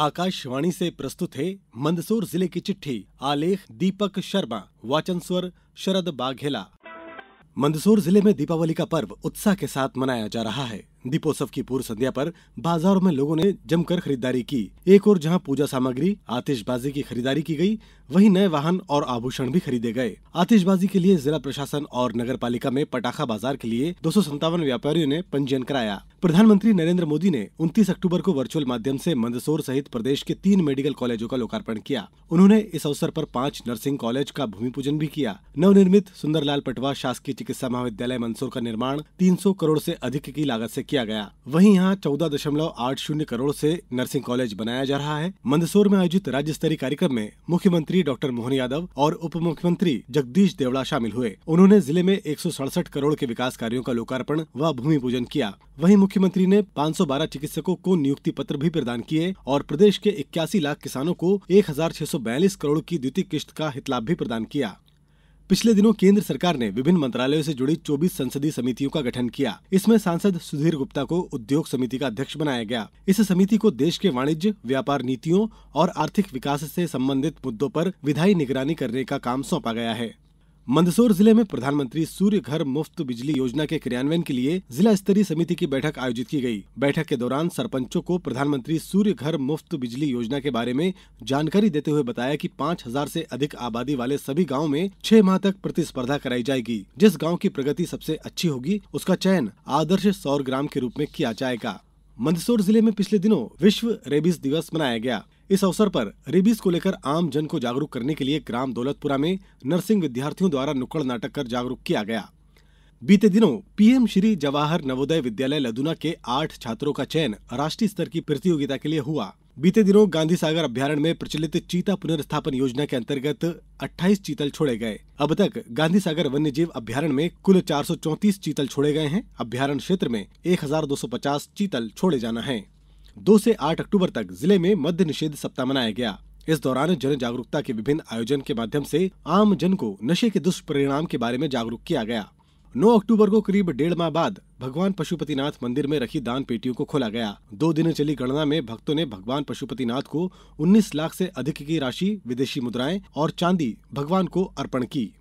आकाशवाणी से प्रस्तुत है मंदसौर जिले की चिट्ठी आलेख दीपक शर्मा वाचन स्वर शरद बाघेला मंदसौर जिले में दीपावली का पर्व उत्साह के साथ मनाया जा रहा है दीपोत्सव की पूर्व संध्या पर बाजारों में लोगों ने जमकर खरीदारी की एक और जहां पूजा सामग्री आतिशबाजी की खरीदारी की गई वहीं नए वाहन और आभूषण भी खरीदे गए आतिशबाजी के लिए जिला प्रशासन और नगर पालिका में पटाखा बाजार के लिए दो व्यापारियों ने पंजीयन कराया प्रधानमंत्री नरेंद्र मोदी ने उन्तीस अक्टूबर को वर्चुअल माध्यम ऐसी मंदसौर सहित प्रदेश के तीन मेडिकल कॉलेजों का लोकार्पण किया उन्होंने इस अवसर आरोप पांच नर्सिंग कॉलेज का भूमि पूजन भी किया नवनिर्मित सुंदरलाल पटवा शासकीय चिकित्सा महाविद्यालय मंदसौर का निर्माण तीन करोड़ ऐसी अधिक की लागत ऐसी किया गया वहीं यहां चौदह दशमलव आठ शून्य करोड़ से नर्सिंग कॉलेज बनाया जा रहा है मंदसौर में आयोजित राज्य स्तरीय कार्यक्रम में मुख्यमंत्री डॉक्टर मोहन यादव और उप मुख्यमंत्री जगदीश देवड़ा शामिल हुए उन्होंने जिले में एक करोड़ के विकास कार्यो का लोकार्पण व भूमि पूजन किया वही मुख्यमंत्री ने पाँच चिकित्सकों को नियुक्ति पत्र भी प्रदान किए और प्रदेश के इक्यासी लाख किसानों को एक करोड़ की द्वितीय किश्त का हितलाभ भी प्रदान किया पिछले दिनों केंद्र सरकार ने विभिन्न मंत्रालयों से जुड़ी 24 संसदीय समितियों का गठन किया इसमें सांसद सुधीर गुप्ता को उद्योग समिति का अध्यक्ष बनाया गया इस समिति को देश के वाणिज्य व्यापार नीतियों और आर्थिक विकास से संबंधित मुद्दों पर विधायी निगरानी करने का काम सौंपा गया है मंदसौर जिले में प्रधानमंत्री सूर्य घर मुफ्त बिजली योजना के क्रियान्वयन के लिए जिला स्तरीय समिति की बैठक आयोजित की गई। बैठक के दौरान सरपंचों को प्रधानमंत्री सूर्य घर मुफ्त बिजली योजना के बारे में जानकारी देते हुए बताया कि पाँच हजार ऐसी अधिक आबादी वाले सभी गाँव में छह माह तक प्रतिस्पर्धा कराई जाएगी जिस गाँव की प्रगति सबसे अच्छी होगी उसका चयन आदर्श सौर ग्राम के रूप में किया जाएगा मंदसौर जिले में पिछले दिनों विश्व रेबीज दिवस मनाया गया इस अवसर पर रेबीज को लेकर आम जन को जागरूक करने के लिए ग्राम दौलतपुरा में नर्सिंग विद्यार्थियों द्वारा नुक्कड़ नाटक कर जागरूक किया गया बीते दिनों पीएम श्री जवाहर नवोदय विद्यालय लदुना के आठ छात्रों का चयन राष्ट्रीय स्तर की प्रतियोगिता के लिए हुआ बीते दिनों गांधी सागर अभ्यारण में प्रचलित चीता पुनर्स्थापन योजना के अंतर्गत 28 चीतल छोड़े गए अब तक गांधी सागर वन्य जीव अभ्यारण्य में कुल 434 चीतल छोड़े गए हैं अभ्यारण क्षेत्र में 1250 चीतल छोड़े जाना है दो से आठ अक्टूबर तक जिले में मद्य निषेध सप्ताह मनाया गया इस दौरान जन जागरूकता के विभिन्न आयोजन के माध्यम से आम जन को नशे के दुष्परिणाम के बारे में जागरूक किया गया 9 अक्टूबर को करीब डेढ़ माह बाद भगवान पशुपतिनाथ मंदिर में रखी दान पेटियों को खोला गया दो दिन चली गणना में भक्तों ने भगवान पशुपतिनाथ को 19 लाख से अधिक की राशि विदेशी मुद्राएं और चांदी भगवान को अर्पण की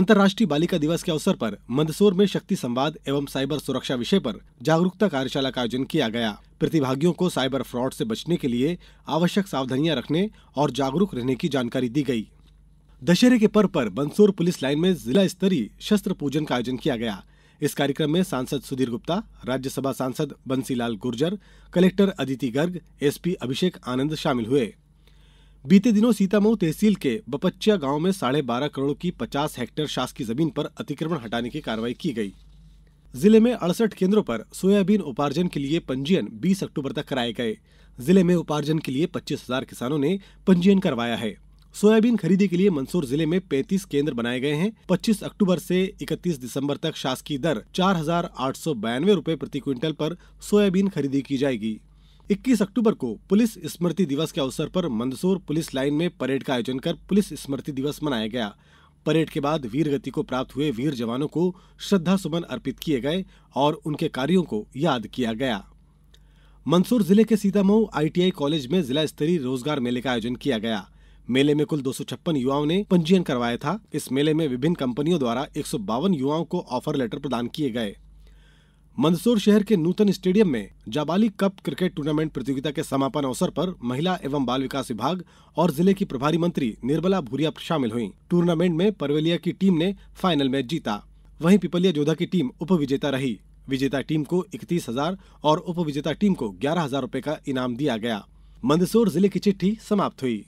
अंतर्राष्ट्रीय बालिका दिवस के अवसर पर मंदसौर में शक्ति संवाद एवं साइबर सुरक्षा विषय पर जागरूकता कार्यशाला का आयोजन किया गया प्रतिभागियों को साइबर फ्रॉड से बचने के लिए आवश्यक सावधानियां रखने और जागरूक रहने की जानकारी दी गई दशहरे के पर्व पर मंदसौर पुलिस लाइन में जिला स्तरीय शस्त्र पूजन का आयोजन किया गया इस कार्यक्रम में सांसद सुधीर गुप्ता राज्यसभा सांसद बंसीलाल गुर्जर कलेक्टर अदिति गर्ग एसपी अभिषेक आनंद शामिल हुए बीते दिनों सीतामऊ तहसील के बपच्चिया गांव में साढ़े बारह करोड़ की पचास हेक्टेयर शासकीय जमीन पर अतिक्रमण हटाने की कार्रवाई की गई जिले में अड़सठ केंद्रों पर सोयाबीन उपार्जन के लिए पंजीयन 20 अक्टूबर तक कराए गए जिले में उपार्जन के लिए पच्चीस हजार किसानों ने पंजीयन करवाया है सोयाबीन खरीदी के लिए मंदसौर जिले में 35 केंद्र बनाए गए हैं 25 अक्टूबर से 31 दिसंबर तक शासकीय दर चार हजार आठ सौ बयानवे प्रति क्विंटल पर सोयाबीन खरीदी की जाएगी 21 अक्टूबर को पुलिस स्मृति दिवस के अवसर पर मंदसौर पुलिस लाइन में परेड का आयोजन कर पुलिस स्मृति दिवस मनाया गया परेड के बाद वीर गति को प्राप्त हुए वीर जवानों को श्रद्धा सुमन अर्पित किए गए और उनके कार्यों को याद किया गया मंदसौर जिले के सीतामऊ आईटीआई कॉलेज में जिला स्तरीय रोजगार मेले का आयोजन किया गया मेले में कुल दो युवाओं ने पंजीयन करवाया था इस मेले में विभिन्न कंपनियों द्वारा एक युवाओं को ऑफर लेटर प्रदान किए गए मंदसौर शहर के नूतन स्टेडियम में जाबाली कप क्रिकेट टूर्नामेंट प्रतियोगिता के समापन अवसर पर महिला एवं बाल विकास विभाग और जिले की प्रभारी मंत्री निर्मला भूरिया शामिल हुई टूर्नामेंट में परवेलिया की टीम ने फाइनल मैच जीता वहीं पिपलिया जोधा की टीम विजेता रही विजेता टीम को इकतीस हजार और उपविजेता टीम को ग्यारह हजार रूपए का इनाम दिया गया मंदसौर जिले की चिट्ठी समाप्त हुई